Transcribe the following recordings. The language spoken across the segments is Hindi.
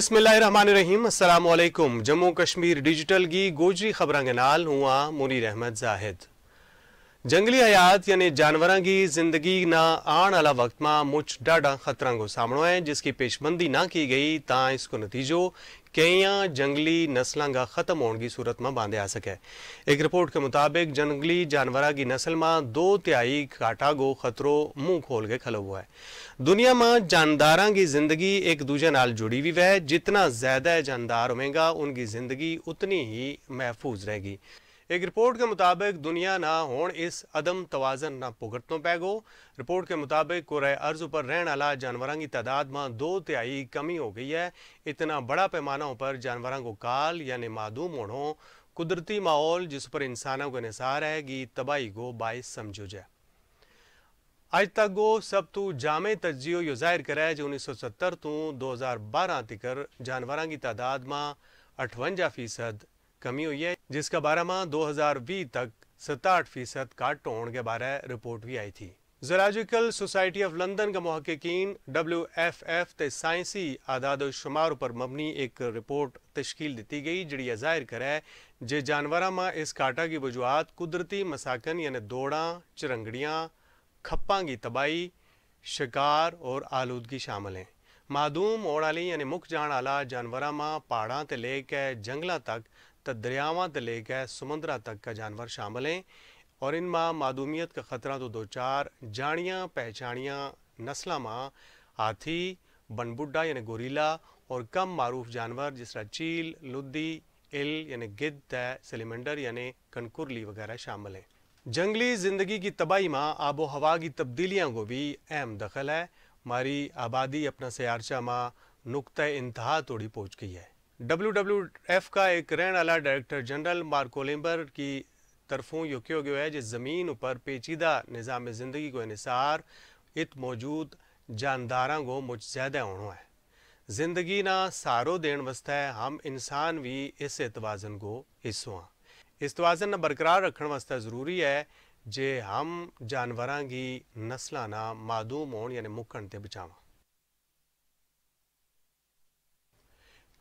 जम्मू कश्मीर डिजिटल की गोजरी के नाल हुआ मुनीर अहमद जाहिद जंगली हयात यानी जानवरों की जिंदगी ना आने वाला वक्त में मुझ डाढ़ा खतरा को सामना है जिसकी पेशबंदी ना की गई ता इसको नतीजो कई जंगली नस्लों का खत्म होने की सूरत में बांधे आ सके एक रिपोर्ट के मुताबिक जंगली जानवर की नस्ल में दो तिहाई घाटा गो खतरो मुंह खोल के खलो हुआ है दुनिया में जानदारा की जिंदगी एक दूजे न जुड़ी हुई है जितना ज्यादा जानदार होगा उनकी जिंदगी उतनी ही महफूज रहेगी एक रिपोर्ट के मुताबिक दुनिया ना हो इस अदम तवाजन ना भुगतनों पै गो रिपोर्ट के मुताबिक कुर अर्ज पर रहने वाला जानवरों की तादाद में दो तिहाई कमी हो गई है इतना बड़ा पैमाना पर जानवरों को काल यानी मादूम होना कुदरती माहौल जिस पर इंसानों को निसार है कि तबाही को बायस समझो जाए अज तक गो सब तो जामे तजियो यो जाहिर करे जो उन्नीस सौ सत्तर तू दो हज़ार बारह तिकर जानवरों की तादाद में अठवंजा फीसद कमी हुई है जिसका बारह माह 2020 तक सताहठ फीसद काट होने के बारे रिपोर्ट भी आई थी जोलॉजिकल सोसाइटी ऑफ लंदन का महक्कीन डब्ल्यू एफ एफ ते साइंसी आदाद शुमार पर मबनी एक रिपोर्ट तश्कील दी गई जी जाहिर करे जे जानवर में इस काटा की वजूहत कुदरती मसाकन यानी दौड़ा चिरंगड़ियाँ खप्पा की तबाही शिकार और आलूदगी शामिल हैं मादूम ओड़ाली यानी मुख जान आला जानवर में पहाड़ा तो लेकर जंगलों तक तो दरियावा तो लेकर समुंदरा तक का जानवर शामिल हैं और इन माँ मादूमियत का ख़तरा तो दो चार जानिया पहचानिया नस्ल माँ हाथी बनबुडा यानी गोरीला और कम मारूफ जानवर जिस तरह चील लुद्दी इल यानी गिद्ध सिलेमेंडर यानी कनकुरली वगैरह शामिल हैं जंगली ज़िंदगी की तबाही माँ आबो हवा की तब्दीलियाँ को भी अहम दखल है हमारी आबादी अपना सियारचा माँ नुक़ इंतहा तोड़ी पहुँच गई है डब्ल्यूडब्ल्यूएफ का एक रहने वाला डायरेक्टर जनरल मार्को लेम्बर की तरफों यो कहो गया है कि ज़मीन पर पेचीदा निज़ाम ज़िंदगी को इसार इत मौजूद जानदारा को मुझ ज़्यादा होना है ज़िंदगी ना सहारो देने वास्ते हम इंसान भी इस तवाजन को हिस्सों हाँ इस तवाजन ना बरकरार रखने वास्ते ज़रूरी है जे हम जानवरों की नस्लों ना मादूम होने यानी मुकण से बचाव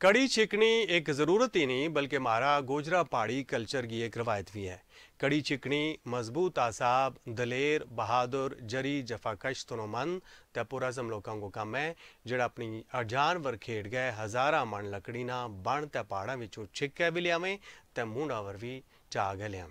कड़ी चिकनी एक ज़रूरत ही नहीं बल्कि हमारा गोजरा पहाड़ी कल्चर की एक रवायत भी है कड़ी चिकनी मजबूत आसाब दलेर बहादुर जरी जफाकश तनोमंद पुरज़म लोगों को कम है जोड़ा अपनी अजान वर खेड गए हज़ारा मन लकड़ी ना बण तो पहाड़ा विचों छिक भी लियावें तो मूढ़ा वर भी चाह गए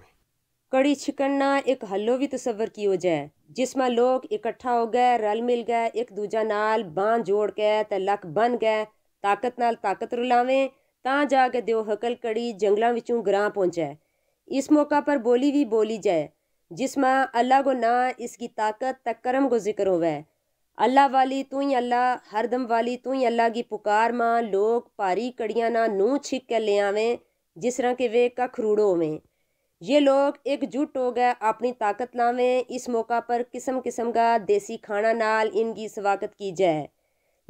कड़ी छिकन एक हलो भी तस्वर किया जाए जिसमें लोग इकट्ठा हो गए रल मिल गए एक दूजा नाल बांह जोड़ के लक बन गए ताकत ਨਾਲ ਤਾਕਤ ਰੁਲਾਵੇਂ ਤਾਂ ਜਾ ਕੇ ਦਿਓ ਹਕਲ ਕੜੀ ਜੰਗਲਾਂ ਵਿੱਚੋਂ इस मौका पर बोली भी बोली जाए जिसमें अल्लाह को ना इसकी ताकत तक करम को जिक्र हो अल्लाह वाली तू ही अल्लाह हरदम वाली तू ही अल्लाह की पुकार माँ लोग पारी कड़िया ना नूँ छिक कर ले आवें जिस तरह के वे कखरूड़ो होवें ये लोग एकजुट हो गए अपनी ताकत लावें इस मौका पर किस्म किस्म का देसी खाना नाल इनकी स्वागत की जाए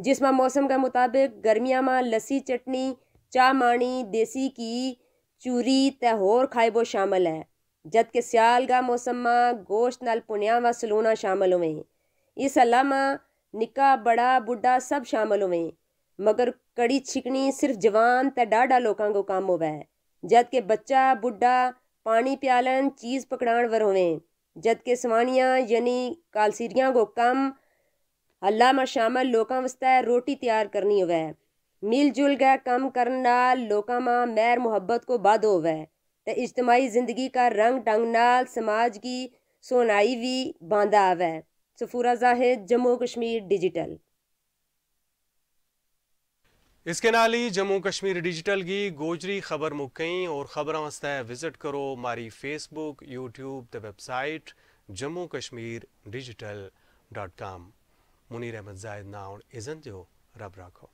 जिसमें मौसम के मुताबिक गर्मियाँ में लस्सी चटनी चाह माणी देसी की चूरी तहोर खाइबो शामिल है जबकि सियाल का मौसम में गोश्त नाल पुनिया व सलूना शामिल हुए इस अलावा निका बड़ा बुढ़ा सब शामिल हुए मगर कड़ी छिकनी सिर्फ जवान त डाढ़ा लोगों को काम होवे जद के बच्चा बुढ़ा पानी प्यालन चीज़ पकड़ान वर होवे जबकि के सवानियाँ यानी कालसीरियाँ को कम हल्ला मशामा लोगों वास्तव रोटी तैयार करनी होवै मिलजुल गै कम्म करन नाल लोकां मैर मुहब्बत को बद्ध होवै ते इज्तमाही जिंदगी का रंग ढंग नाल समाज की सोनाई भी बांदा आवै सफूरा जाहिद जम्मू कश्मीर डिजिटल इसके नाल ही जम्मू कश्मीर डिजिटल की गोजरी खबर मुकई और खबर वास्तै विजिट करो मारी फेसबुक यूट्यूब ते Jammu Kashmir digital dot com منیر احمد زائد ناؤن ایزن جو رب رکھو